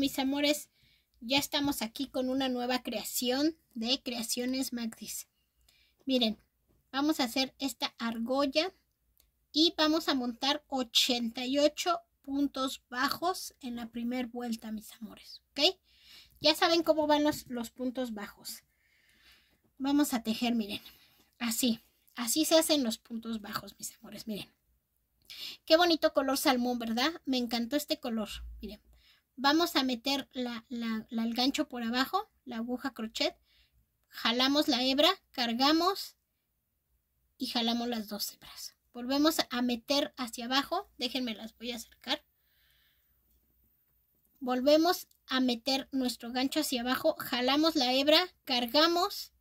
mis amores, ya estamos aquí con una nueva creación de Creaciones Magdis. Miren, vamos a hacer esta argolla y vamos a montar 88 puntos bajos en la primer vuelta, mis amores, ¿ok? Ya saben cómo van los, los puntos bajos. Vamos a tejer, miren, así, así se hacen los puntos bajos, mis amores, miren. Qué bonito color salmón, ¿verdad? Me encantó este color, miren vamos a meter el gancho por abajo, la aguja crochet, jalamos la hebra, cargamos y jalamos las dos hebras. Volvemos a meter hacia abajo, déjenme las voy a acercar. Volvemos a meter nuestro gancho hacia abajo, jalamos la hebra, cargamos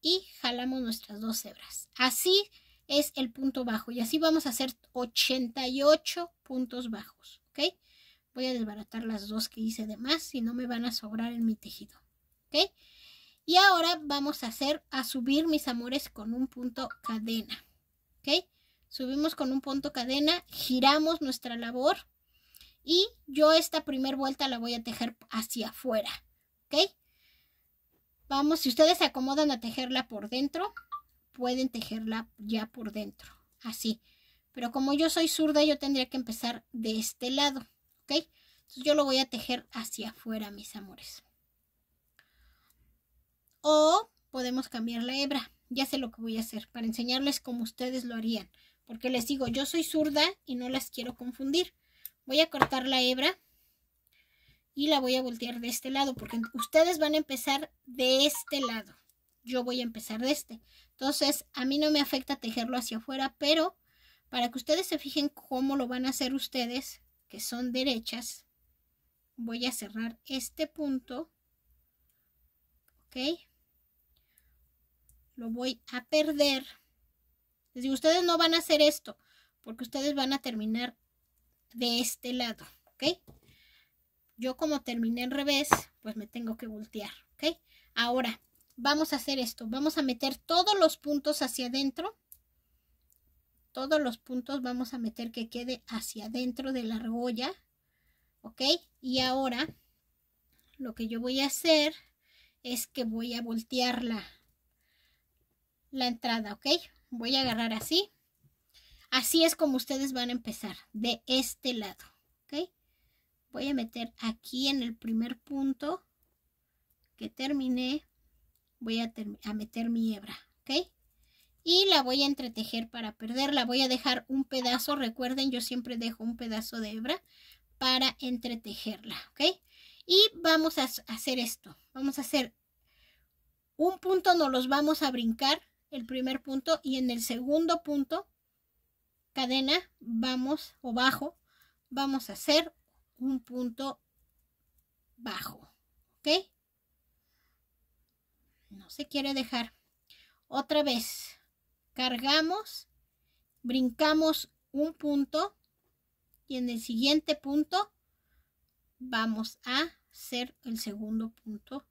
y jalamos nuestras dos hebras. Así es el punto bajo y así vamos a hacer 88 puntos bajos, ¿ok? Voy a desbaratar las dos que hice de más, y no me van a sobrar en mi tejido. ¿Ok? Y ahora vamos a hacer, a subir mis amores con un punto cadena. ¿Ok? Subimos con un punto cadena, giramos nuestra labor. Y yo esta primer vuelta la voy a tejer hacia afuera. ¿Ok? Vamos, si ustedes se acomodan a tejerla por dentro, pueden tejerla ya por dentro. Así. Pero como yo soy zurda, yo tendría que empezar de este lado. ¿ok? Entonces yo lo voy a tejer hacia afuera, mis amores. O podemos cambiar la hebra. Ya sé lo que voy a hacer para enseñarles cómo ustedes lo harían. Porque les digo, yo soy zurda y no las quiero confundir. Voy a cortar la hebra y la voy a voltear de este lado. Porque ustedes van a empezar de este lado. Yo voy a empezar de este. Entonces, a mí no me afecta tejerlo hacia afuera, pero para que ustedes se fijen cómo lo van a hacer ustedes, que son derechas, voy a cerrar este punto, ¿ok? Lo voy a perder. Les ustedes no van a hacer esto, porque ustedes van a terminar de este lado, ¿ok? Yo como terminé en revés, pues me tengo que voltear, ¿ok? Ahora, vamos a hacer esto, vamos a meter todos los puntos hacia adentro todos los puntos vamos a meter que quede hacia adentro de la argolla, ¿ok? Y ahora lo que yo voy a hacer es que voy a voltear la, entrada, ¿ok? Voy a agarrar así. Así es como ustedes van a empezar, de este lado, ¿ok? Voy a meter aquí en el primer punto que terminé, voy a, a meter mi hebra, ¿ok? y la voy a entretejer para perderla. Voy a dejar un pedazo, recuerden, yo siempre dejo un pedazo de hebra para entretejerla, ¿ok? Y vamos a hacer esto. Vamos a hacer un punto, no los vamos a brincar, el primer punto, y en el segundo punto, cadena, vamos, o bajo, vamos a hacer un punto bajo, ¿ok? No se quiere dejar. Otra vez, cargamos, brincamos un punto y en el siguiente punto vamos a hacer el segundo punto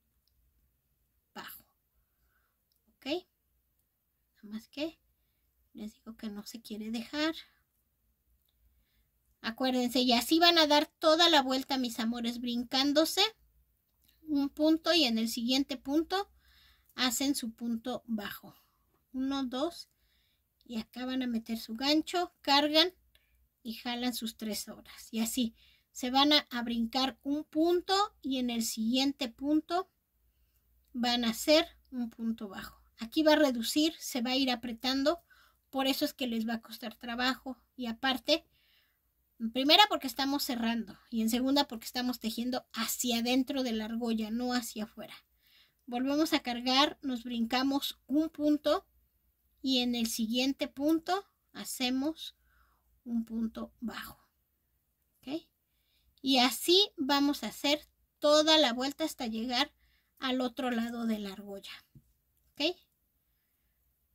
bajo. ¿Ok? Nada más que les digo que no se quiere dejar. Acuérdense, y así van a dar toda la vuelta, mis amores, brincándose un punto y en el siguiente punto hacen su punto bajo. Uno, dos y acá van a meter su gancho, cargan y jalan sus tres horas. Y así se van a, brincar un punto y en el siguiente punto van a hacer un punto bajo. Aquí va a reducir, se va a ir apretando, por eso es que les va a costar trabajo. Y aparte, en primera porque estamos cerrando y en segunda porque estamos tejiendo hacia adentro de la argolla, no hacia afuera. Volvemos a cargar, nos brincamos un punto y en el siguiente punto hacemos un punto bajo. ¿Ok? Y así vamos a hacer toda la vuelta hasta llegar al otro lado de la argolla. ¿Ok?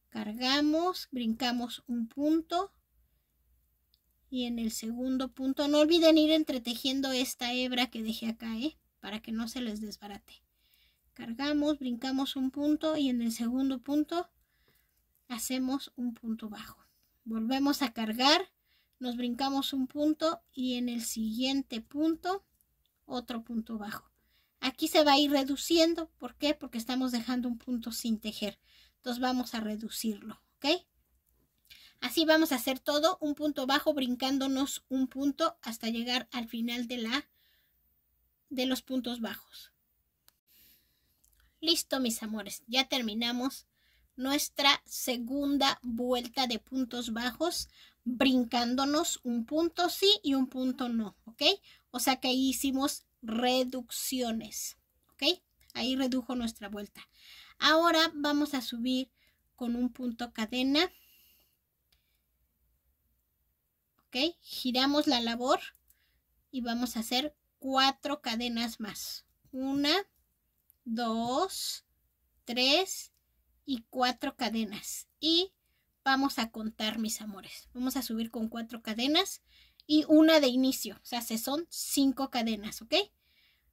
Cargamos, brincamos un punto y en el segundo punto no olviden ir entretejiendo esta hebra que dejé acá ¿eh? para que no se les desbarate cargamos brincamos un punto y en el segundo punto hacemos un punto bajo. Volvemos a cargar, nos brincamos un punto y en el siguiente punto otro punto bajo. Aquí se va a ir reduciendo. ¿Por qué? Porque estamos dejando un punto sin tejer. Entonces vamos a reducirlo, ¿ok? Así vamos a hacer todo un punto bajo brincándonos un punto hasta llegar al final de la de los puntos bajos. Listo, mis amores, ya terminamos nuestra segunda vuelta de puntos bajos brincándonos un punto sí y un punto no, ¿ok? O sea que ahí hicimos reducciones, ¿ok? Ahí redujo nuestra vuelta. Ahora vamos a subir con un punto cadena, ¿ok? Giramos la labor y vamos a hacer cuatro cadenas más. Una, dos, tres y cuatro cadenas. Y vamos a contar, mis amores. Vamos a subir con cuatro cadenas y una de inicio. O sea, se son cinco cadenas, ¿ok?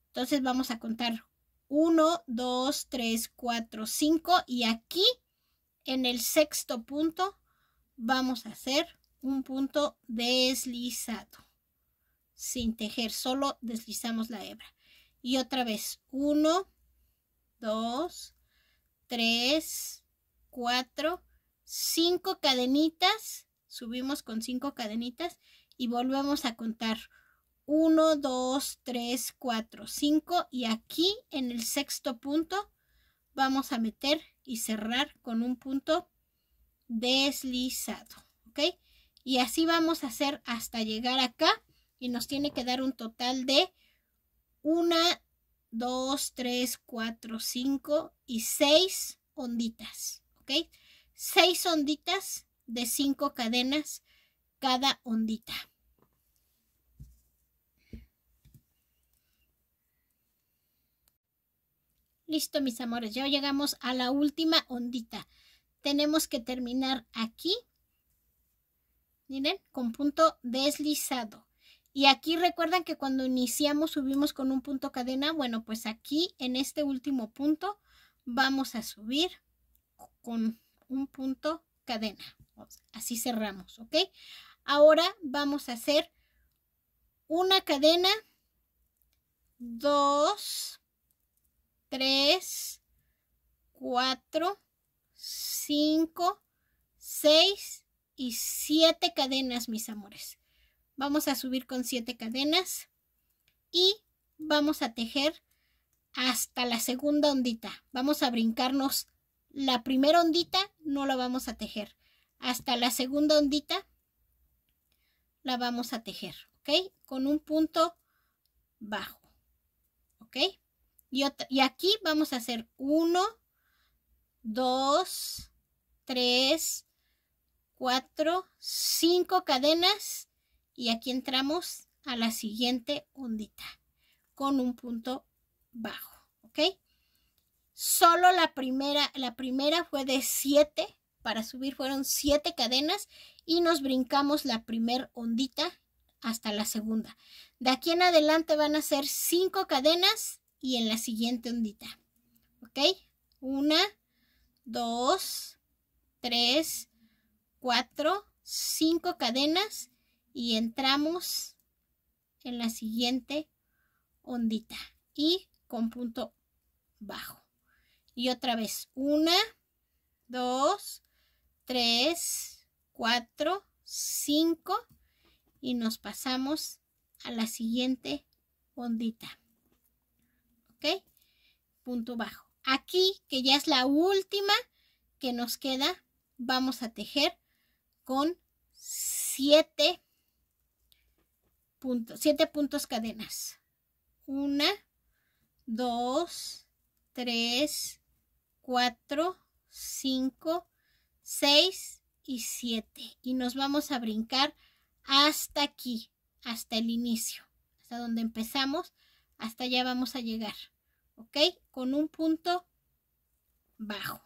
Entonces vamos a contar Uno, dos, tres, cuatro, cinco. Y aquí, en el sexto punto, vamos a hacer un punto deslizado. Sin tejer, solo deslizamos la hebra. Y otra vez, uno 2, 3, 4, 5 cadenitas. Subimos con 5 cadenitas y volvemos a contar. 1, 2, 3, 4, 5 y aquí en el sexto punto vamos a meter y cerrar con un punto deslizado, ¿ok? Y así vamos a hacer hasta llegar acá y nos tiene que dar un total de una, Dos, tres, cuatro, cinco y seis onditas, ¿ok? Seis onditas de cinco cadenas cada ondita. Listo, mis amores, ya llegamos a la última ondita. Tenemos que terminar aquí, miren, con punto deslizado. Y aquí recuerdan que cuando iniciamos subimos con un punto cadena, bueno, pues aquí en este último punto vamos a subir con un punto cadena. Así cerramos, ¿ok? Ahora vamos a hacer una cadena, dos, tres, cuatro, cinco, seis y siete cadenas, mis amores. Vamos a subir con siete cadenas y vamos a tejer hasta la segunda ondita. Vamos a brincarnos la primera ondita, no la vamos a tejer. Hasta la segunda ondita la vamos a tejer, ¿ok? Con un punto bajo, ¿ok? Y, y aquí vamos a hacer uno, 2, 3, 4, 5 cadenas y aquí entramos a la siguiente ondita con un punto bajo, ¿ok? Solo la primera, la primera fue de siete, para subir fueron siete cadenas y nos brincamos la primera ondita hasta la segunda. De aquí en adelante van a ser cinco cadenas y en la siguiente ondita, ¿ok? Una, dos, tres, cuatro, cinco cadenas y entramos en la siguiente ondita y con punto bajo y otra vez una dos tres cuatro cinco y nos pasamos a la siguiente ondita ok punto bajo aquí que ya es la última que nos queda vamos a tejer con siete 7 puntos cadenas. 1, 2, 3, 4, 5, 6 y 7. Y nos vamos a brincar hasta aquí, hasta el inicio, hasta donde empezamos, hasta allá vamos a llegar. ¿Ok? Con un punto bajo.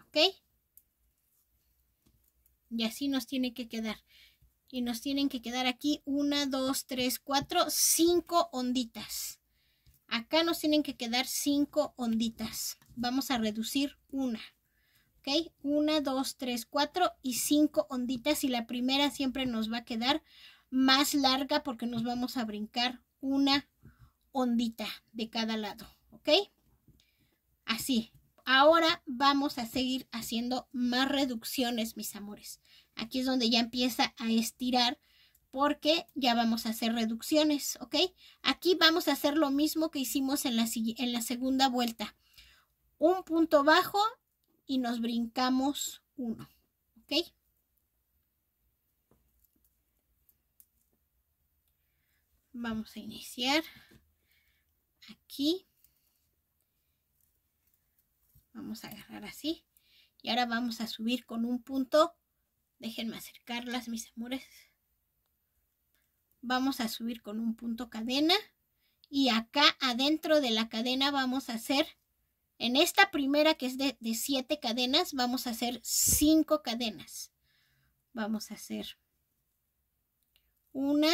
¿Ok? Y así nos tiene que quedar y nos tienen que quedar aquí una, dos, tres, cuatro, cinco onditas. Acá nos tienen que quedar cinco onditas. Vamos a reducir una. ¿Ok? Una, dos, tres, cuatro y cinco onditas. Y la primera siempre nos va a quedar más larga porque nos vamos a brincar una ondita de cada lado. ¿Ok? Así. Ahora vamos a seguir haciendo más reducciones, mis amores. Aquí es donde ya empieza a estirar porque ya vamos a hacer reducciones, ¿ok? Aquí vamos a hacer lo mismo que hicimos en la, en la segunda vuelta. Un punto bajo y nos brincamos uno, ¿ok? Vamos a iniciar aquí. Vamos a agarrar así. Y ahora vamos a subir con un punto Déjenme acercarlas, mis amores. Vamos a subir con un punto cadena. Y acá adentro de la cadena vamos a hacer, en esta primera que es de siete cadenas, vamos a hacer cinco cadenas. Vamos a hacer una,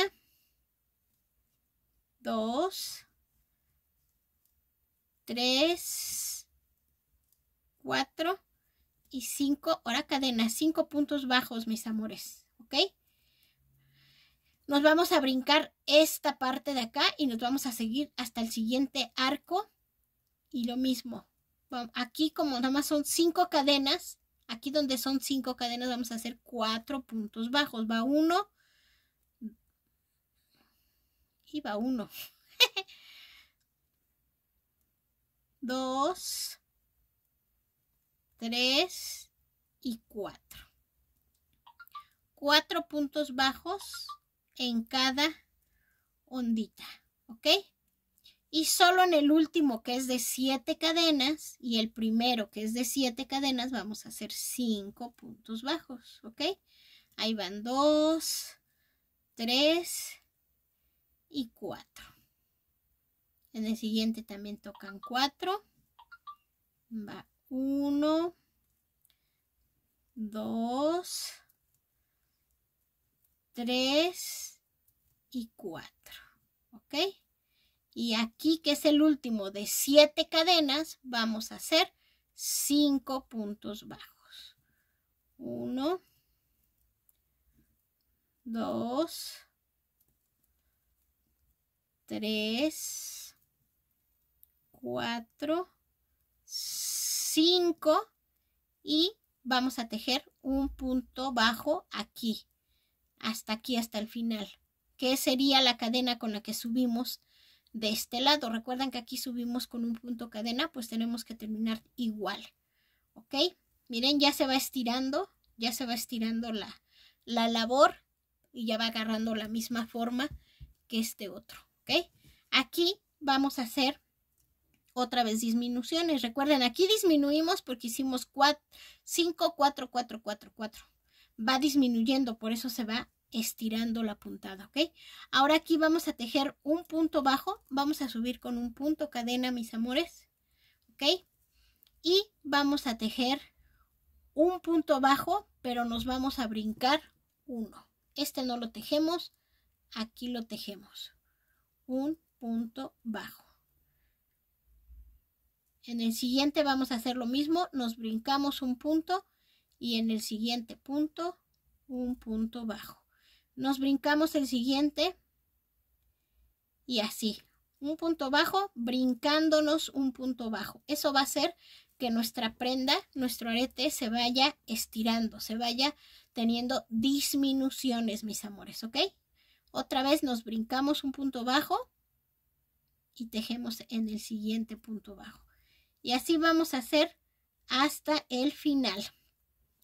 dos, tres, cuatro, y cinco, ahora cadena, cinco puntos bajos, mis amores, ¿ok? Nos vamos a brincar esta parte de acá y nos vamos a seguir hasta el siguiente arco y lo mismo. Aquí como nada más son cinco cadenas, aquí donde son cinco cadenas vamos a hacer cuatro puntos bajos. Va uno. y va 1. 2 3 y 4. Cuatro puntos bajos en cada ondita, ¿ok? Y solo en el último que es de 7 cadenas y el primero que es de 7 cadenas vamos a hacer 5 puntos bajos, ¿ok? Ahí van 2, 3 y 4. En el siguiente también tocan 4. Va 1, 2, 3 y 4. ¿Ok? Y aquí, que es el último de 7 cadenas, vamos a hacer 5 puntos bajos. 1, 2, 3, 4, 5. 5 y vamos a tejer un punto bajo aquí, hasta aquí, hasta el final, que sería la cadena con la que subimos de este lado. Recuerdan que aquí subimos con un punto cadena, pues tenemos que terminar igual, ¿ok? Miren, ya se va estirando, ya se va estirando la, la labor y ya va agarrando la misma forma que este otro, ¿ok? Aquí vamos a hacer otra vez disminuciones. Recuerden, aquí disminuimos porque hicimos 5, 4, 4, 4, 4. Va disminuyendo, por eso se va estirando la puntada, ¿ok? Ahora aquí vamos a tejer un punto bajo, vamos a subir con un punto cadena, mis amores, ¿ok? Y vamos a tejer un punto bajo, pero nos vamos a brincar uno. Este no lo tejemos, aquí lo tejemos. Un punto bajo. En el siguiente vamos a hacer lo mismo, nos brincamos un punto y en el siguiente punto un punto bajo. Nos brincamos el siguiente y así, un punto bajo, brincándonos un punto bajo. Eso va a hacer que nuestra prenda, nuestro arete se vaya estirando, se vaya teniendo disminuciones, mis amores, ¿ok? Otra vez nos brincamos un punto bajo y tejemos en el siguiente punto bajo. Y así vamos a hacer hasta el final.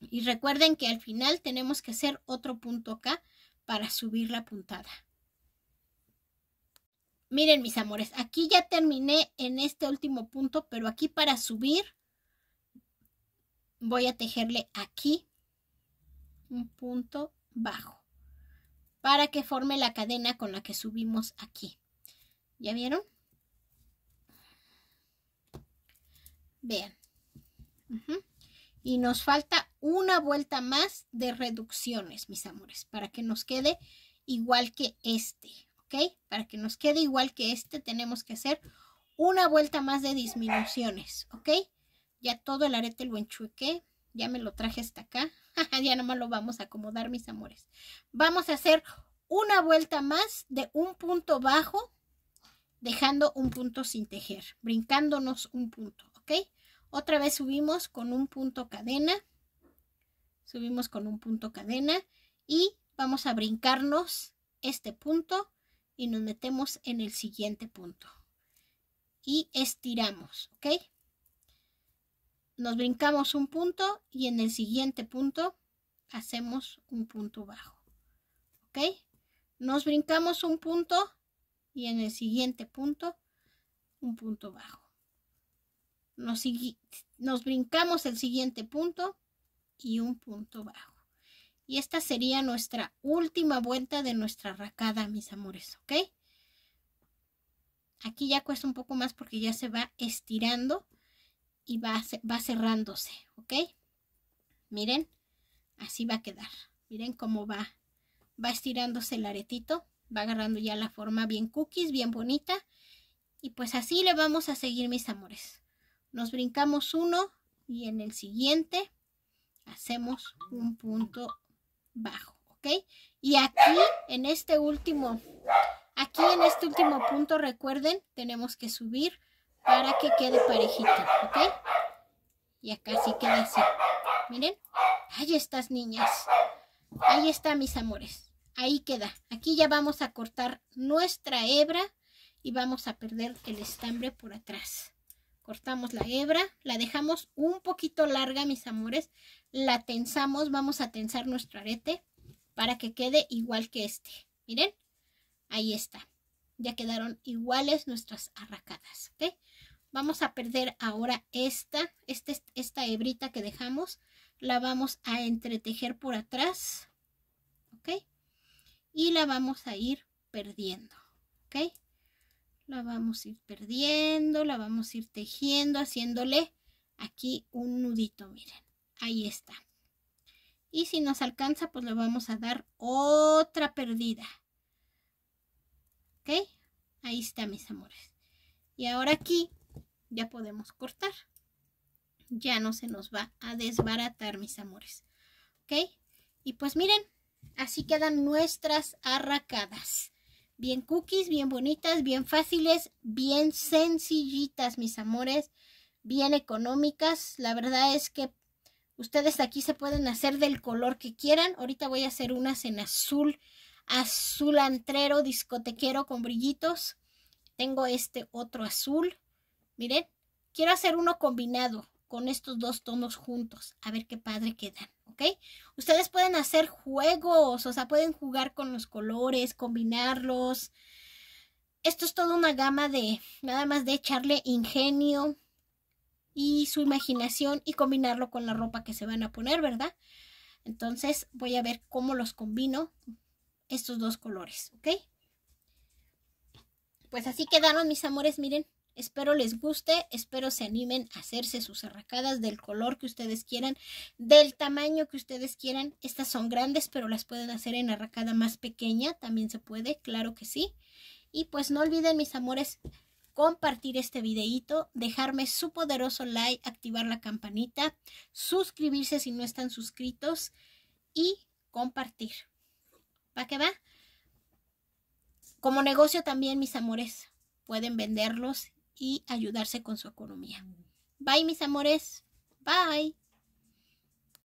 Y recuerden que al final tenemos que hacer otro punto acá para subir la puntada. Miren mis amores, aquí ya terminé en este último punto, pero aquí para subir voy a tejerle aquí un punto bajo para que forme la cadena con la que subimos aquí. ¿Ya vieron? Vean. Y nos falta una vuelta más de reducciones, mis amores, para que nos quede igual que este, ¿ok? Para que nos quede igual que este tenemos que hacer una vuelta más de disminuciones, ¿ok? Ya todo el arete lo enchuqué, ya me lo traje hasta acá, ya nomás lo vamos a acomodar, mis amores. Vamos a hacer una vuelta más de un punto bajo, dejando un punto sin tejer, brincándonos un punto, ¿ok? Otra vez subimos con un punto cadena. Subimos con un punto cadena y vamos a brincarnos este punto y nos metemos en el siguiente punto. Y estiramos, ¿ok? Nos brincamos un punto y en el siguiente punto hacemos un punto bajo, ¿ok? Nos brincamos un punto y en el siguiente punto un punto bajo. Nos, brincamos el siguiente punto y un punto bajo. Y esta sería nuestra última vuelta de nuestra racada, mis amores, ¿ok? Aquí ya cuesta un poco más porque ya se va estirando y va, va cerrándose, ¿ok? Miren, así va a quedar. Miren cómo va, va estirándose el aretito, va agarrando ya la forma bien cookies, bien bonita. Y pues así le vamos a seguir, mis amores nos brincamos uno y en el siguiente hacemos un punto bajo, ¿ok? Y aquí en este último, aquí en este último punto, recuerden, tenemos que subir para que quede parejito, ¿ok? Y acá sí queda así. Miren, ahí están, niñas. Ahí está, mis amores. Ahí queda. Aquí ya vamos a cortar nuestra hebra y vamos a perder el estambre por atrás cortamos la hebra, la dejamos un poquito larga, mis amores, la tensamos, vamos a tensar nuestro arete para que quede igual que este. Miren, ahí está. Ya quedaron iguales nuestras arracadas, okay Vamos a perder ahora esta, esta, esta hebrita que dejamos, la vamos a entretejer por atrás, ¿ok? Y la vamos a ir perdiendo, ¿ok? la vamos a ir perdiendo, la vamos a ir tejiendo, haciéndole aquí un nudito, miren, ahí está. Y si nos alcanza, pues le vamos a dar otra perdida. ¿Ok? Ahí está, mis amores. Y ahora aquí ya podemos cortar. Ya no se nos va a desbaratar, mis amores. ¿Ok? Y pues miren, así quedan nuestras arracadas bien cookies, bien bonitas, bien fáciles, bien sencillitas, mis amores, bien económicas. La verdad es que ustedes aquí se pueden hacer del color que quieran. Ahorita voy a hacer unas en azul, azul antrero, discotequero con brillitos. Tengo este otro azul. Miren, quiero hacer uno combinado con estos dos tonos juntos. A ver qué padre quedan. ¿ok? Ustedes pueden hacer juegos, o sea, pueden jugar con los colores, combinarlos. Esto es toda una gama de nada más de echarle ingenio y su imaginación y combinarlo con la ropa que se van a poner, ¿verdad? Entonces voy a ver cómo los combino estos dos colores, ¿ok? Pues así quedaron mis amores, miren. Espero les guste, espero se animen a hacerse sus arracadas del color que ustedes quieran, del tamaño que ustedes quieran. Estas son grandes, pero las pueden hacer en arracada más pequeña, también se puede, claro que sí. Y pues no olviden, mis amores, compartir este videito, dejarme su poderoso like, activar la campanita, suscribirse si no están suscritos y compartir. ¿Para qué va? Como negocio también, mis amores, pueden venderlos y ayudarse con su economía. Bye mis amores. Bye.